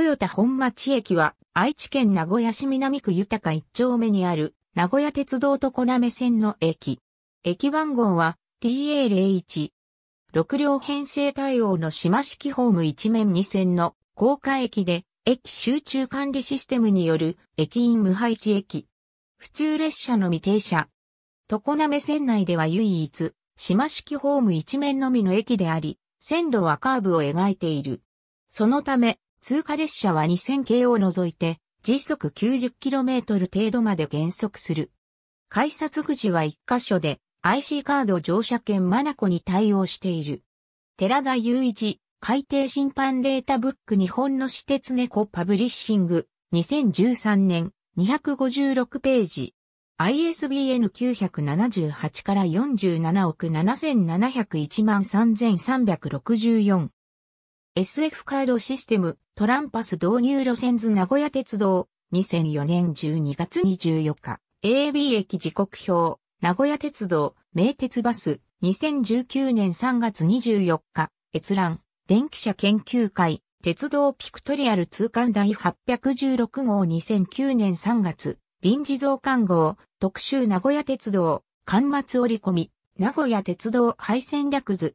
豊田本町駅は愛知県名古屋市南区豊か一丁目にある名古屋鉄道と小滑線の駅。駅番号は TA01。6両編成対応の島式ホーム1面2線の高架駅で駅集中管理システムによる駅員無配置駅。普通列車の未停車。常滑線内では唯一、島式ホーム一面のみの駅であり、線路はカーブを描いている。そのため、通過列車は2000系を除いて、時速 90km 程度まで減速する。改札口は1カ所で IC カード乗車券マナコに対応している。寺田雄一、海底審判データブック日本の私鉄猫パブリッシング、2013年、256ページ。ISBN 978から47億7701万3364。SF カードシステム、トランパス導入路線図名古屋鉄道、2004年12月24日、AB 駅時刻表、名古屋鉄道、名鉄バス、2019年3月24日、閲覧、電気車研究会、鉄道ピクトリアル通貫第816号2009年3月、臨時増刊号、特集名古屋鉄道、刊末折り込み、名古屋鉄道廃線略図、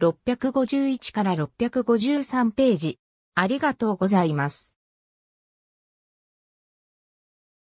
651から653ページ。ありがとうございます。